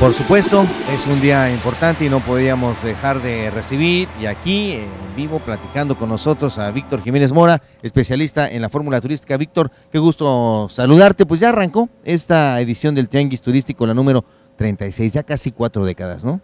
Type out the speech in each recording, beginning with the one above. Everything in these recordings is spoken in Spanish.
Por supuesto, es un día importante y no podíamos dejar de recibir y aquí en vivo platicando con nosotros a Víctor Jiménez Mora, especialista en la fórmula turística. Víctor, qué gusto saludarte. Pues ya arrancó esta edición del Tianguis Turístico, la número 36, ya casi cuatro décadas, ¿no?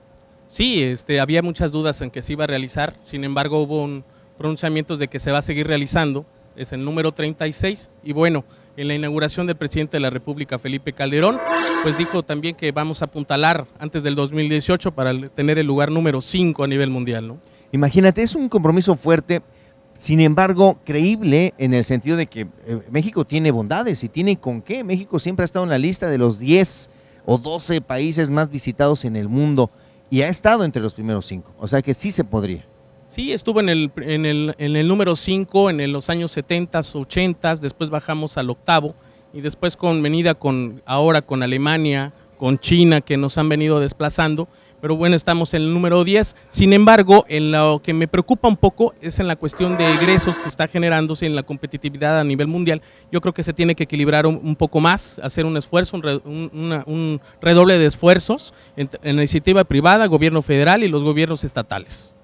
Sí, este, había muchas dudas en que se iba a realizar, sin embargo hubo un pronunciamientos de que se va a seguir realizando, es el número 36 y bueno, en la inauguración del presidente de la República, Felipe Calderón, pues dijo también que vamos a apuntalar antes del 2018 para tener el lugar número 5 a nivel mundial. ¿no? Imagínate, es un compromiso fuerte, sin embargo, creíble en el sentido de que eh, México tiene bondades y tiene con qué. México siempre ha estado en la lista de los 10 o 12 países más visitados en el mundo y ha estado entre los primeros 5, o sea que sí se podría. Sí, estuve en el, en el, en el número 5 en los años 70, 80, después bajamos al octavo y después con venida con, ahora con Alemania, con China, que nos han venido desplazando, pero bueno, estamos en el número 10. Sin embargo, en lo que me preocupa un poco es en la cuestión de egresos que está generándose en la competitividad a nivel mundial. Yo creo que se tiene que equilibrar un, poco más, hacer un esfuerzo, un, redoble de esfuerzos en, en la iniciativa privada, gobierno federal y los gobiernos estatales.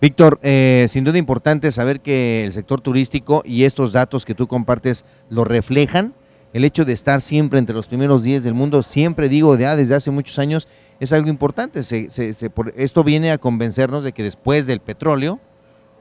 Víctor, eh, sin duda importante saber que el sector turístico y estos datos que tú compartes lo reflejan. El hecho de estar siempre entre los primeros días del mundo, siempre digo desde hace muchos años, es algo importante. esto viene a convencernos de que después del petróleo,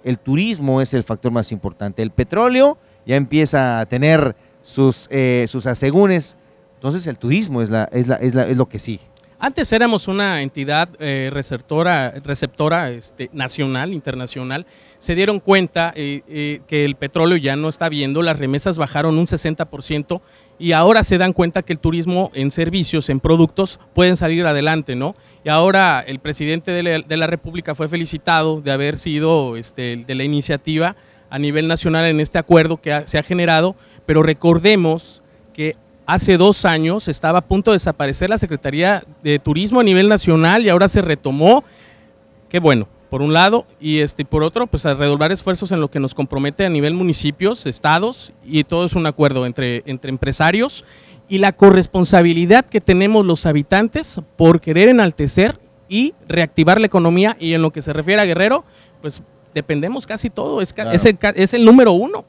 el turismo es el factor más importante. El petróleo ya empieza a tener sus, eh, sus asegúnes, entonces el turismo es, la, es, la, es, la, es lo que sigue. Antes éramos una entidad eh, receptora, receptora este, nacional, internacional. Se dieron cuenta eh, eh, que el petróleo ya no está viendo, las remesas bajaron un 60% y ahora se dan cuenta que el turismo en servicios, en productos, pueden salir adelante, ¿no? Y ahora el presidente de la, República fue felicitado de haber sido este, de la iniciativa a nivel nacional en este acuerdo que se ha generado, pero recordemos que hace dos años estaba a punto de desaparecer la Secretaría de Turismo a nivel nacional y ahora se retomó. Qué bueno, por un lado, y este, por otro, pues a redoblar esfuerzos en lo que nos compromete a nivel municipios, estados, y todo es un acuerdo entre, entre empresarios y la corresponsabilidad que tenemos los habitantes por querer enaltecer y reactivar la economía y en lo que se refiere a Guerrero, pues dependemos casi todo, es, es, el, es el número uno.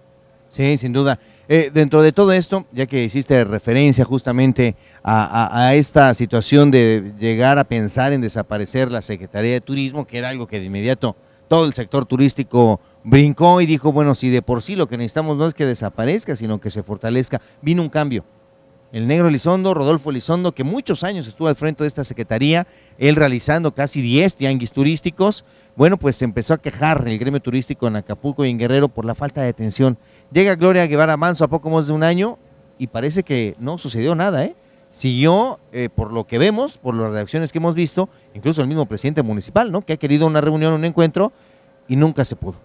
Sí, sin duda. Eh, dentro de todo esto, ya que hiciste referencia justamente a, a, esta situación de llegar a pensar en desaparecer la Secretaría de Turismo, que era algo que de inmediato todo el sector turístico brincó y dijo, bueno, si de por sí lo que necesitamos no es que desaparezca, sino que se fortalezca, vino un cambio el negro Lizondo, Rodolfo Lizondo, que muchos años estuvo al frente de esta secretaría, él realizando casi 10 tianguis turísticos, bueno, pues se empezó a quejar el gremio turístico en Acapulco y en Guerrero por la falta de atención. Llega Gloria Guevara Manso a poco más de un año y parece que no sucedió nada, ¿eh? Siguió, eh, por lo que vemos, por las reacciones que hemos visto, incluso el mismo presidente municipal, ¿no? Que ha querido una reunión, un encuentro y nunca se pudo.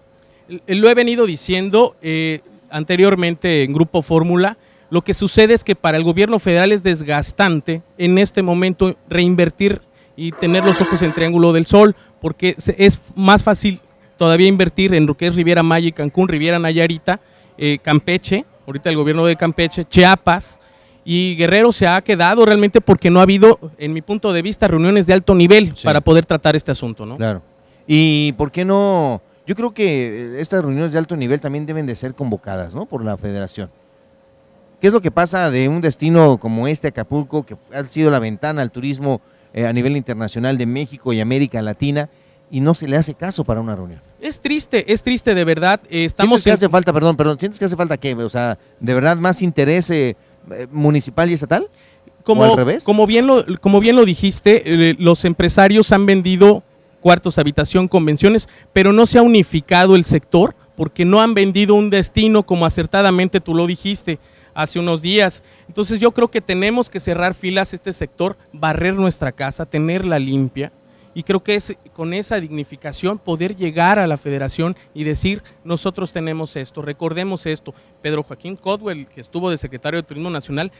Lo he venido diciendo eh, anteriormente en Grupo Fórmula, lo que sucede es que para el gobierno federal es desgastante en este momento reinvertir y tener los ojos en Triángulo del Sol, porque es más fácil todavía invertir en lo que es Riviera Maya y Cancún, Riviera Nayarita, eh, Campeche, ahorita el gobierno de Campeche, Chiapas, y Guerrero se ha quedado realmente porque no ha habido, en mi punto de vista, reuniones de alto nivel para poder tratar este asunto, ¿no? Claro. ¿Y por qué no? Yo creo que eh, estas reuniones de alto nivel también deben de ser convocadas, ¿no? Por la federación. ¿Qué es lo que pasa de un destino como este, Acapulco, que ha sido la ventana al turismo eh, a nivel internacional de México y América Latina? y no se le hace caso para una reunión. Es triste, es triste de verdad. Eh, estamos ¿Sientes que hace falta, perdón, perdón, sientes que hace falta qué? O sea, ¿de verdad más interés eh, municipal y estatal? Como, al revés? Como bien lo, como bien lo dijiste, los empresarios han vendido cuartos, habitación, convenciones, pero no se ha unificado el sector porque no han vendido un destino como acertadamente tú lo dijiste hace unos días. Entonces yo creo que tenemos que cerrar filas este sector, barrer nuestra casa, tenerla limpia. Y creo que es con esa dignificación poder llegar a la federación y decir, nosotros tenemos esto, recordemos esto. Pedro Joaquín Codwell, que estuvo de secretario de Turismo Nacional,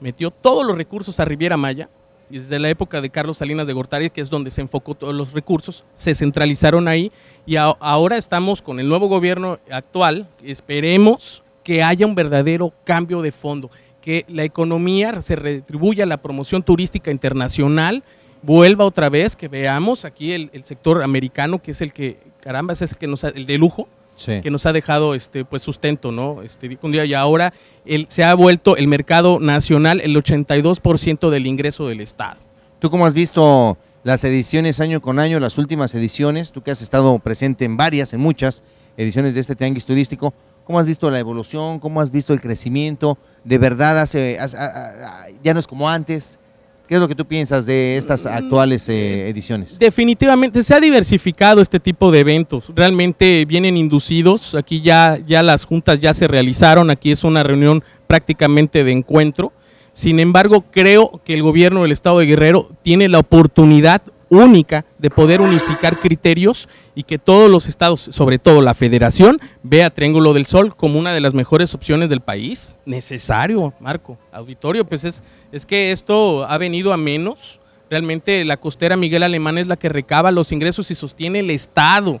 metió todos los recursos a Riviera Maya, y desde la época de Carlos Salinas de Gortari, que es donde se enfocó todos los recursos, se centralizaron ahí y ahora estamos con el nuevo gobierno actual, esperemos que haya un verdadero cambio de fondo, que la economía se retribuya a la promoción turística internacional, vuelva otra vez, que veamos aquí el, sector americano, que es el que, caramba, es el, que nos el de lujo, que nos ha dejado este pues sustento, ¿no? Este día y ahora se ha vuelto el mercado nacional el 82% del ingreso del estado. ¿Tú cómo has visto las ediciones año con año, las últimas ediciones? Tú que has estado presente en varias, en muchas ediciones de este tianguis turístico, ¿Cómo has visto la evolución? ¿Cómo has visto el crecimiento? ¿De verdad hace, ya no es como antes? ¿Qué es lo que tú piensas de estas mm, actuales eh, eh, ediciones? Definitivamente se ha diversificado este tipo de eventos. Realmente vienen inducidos. Aquí ya, ya las juntas ya se realizaron. Aquí es una reunión prácticamente de encuentro. Sin embargo, creo que el gobierno del estado de Guerrero tiene la oportunidad única de poder unificar criterios y que todos los estados, sobre todo la federación, vea Triángulo del Sol como una de las mejores opciones del país. Necesario, Marco. Auditorio, pues es, es que esto ha venido a menos. Realmente la costera Miguel Alemán es la que recaba los ingresos y sostiene el Estado.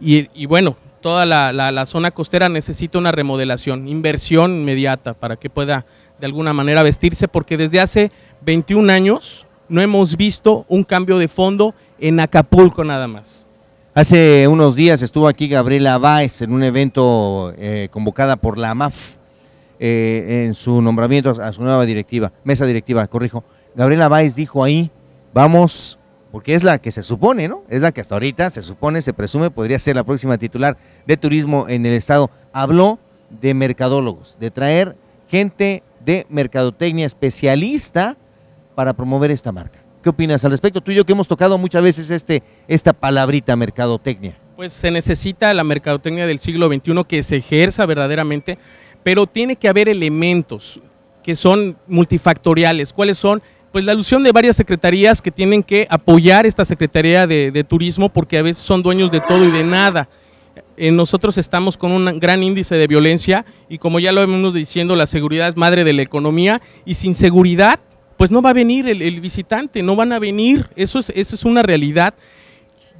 Y, bueno, toda la, la zona costera necesita una remodelación, inversión inmediata para que pueda de alguna manera vestirse, porque desde hace 21 años no hemos visto un cambio de fondo en Acapulco nada más. Hace unos días estuvo aquí Gabriela Báez en un evento eh, convocada por la AMAF eh, en su nombramiento a su nueva directiva, mesa directiva, corrijo. Gabriela Báez dijo ahí, vamos, porque es la que se supone, ¿no? Es la que hasta ahorita se supone, se presume, podría ser la próxima titular de turismo en el Estado. Habló de mercadólogos, de traer gente de mercadotecnia especialista para promover esta marca. ¿Qué opinas al respecto? Tú y yo que hemos tocado muchas veces este, esta palabrita mercadotecnia. Pues se necesita la mercadotecnia del siglo XXI que se ejerza verdaderamente, pero tiene que haber elementos que son multifactoriales. ¿Cuáles son? Pues la alusión de varias secretarías que tienen que apoyar esta Secretaría de, Turismo porque a veces son dueños de todo y de nada eh, nosotros estamos con un gran índice de violencia y como ya lo hemos diciendo, la seguridad es madre de la economía y sin seguridad pues no va a venir el, visitante, no van a venir, eso es, eso es una realidad.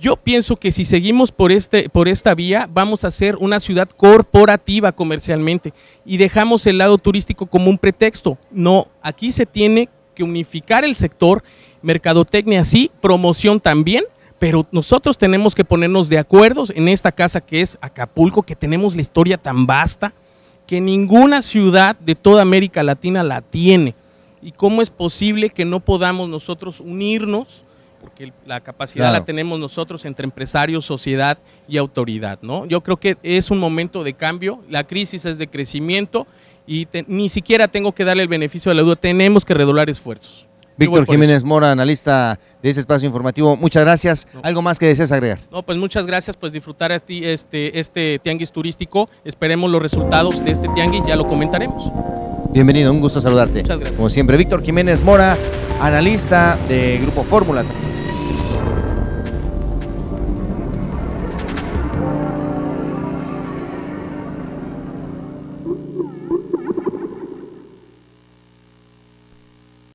Yo pienso que si seguimos por, este, por esta vía, vamos a ser una ciudad corporativa comercialmente y dejamos el lado turístico como un pretexto. No, aquí se tiene que unificar el sector, mercadotecnia sí, promoción también, pero nosotros tenemos que ponernos de acuerdo en esta casa que es Acapulco, que tenemos la historia tan vasta que ninguna ciudad de toda América Latina la tiene y cómo es posible que no podamos nosotros unirnos, porque la capacidad la tenemos nosotros entre empresarios, sociedad y autoridad, ¿no? Yo creo que es un momento de cambio, la crisis es de crecimiento y ni siquiera tengo que darle el beneficio de la duda, tenemos que redoblar esfuerzos. Víctor Jiménez Mora, analista de este espacio informativo, muchas gracias. ¿Algo más que deseas agregar? No, pues muchas gracias, pues disfrutar este, este tianguis turístico. Esperemos los resultados de este tianguis, ya lo comentaremos. Bienvenido, un gusto saludarte. Como siempre, Víctor Jiménez Mora, analista de Grupo Fórmula.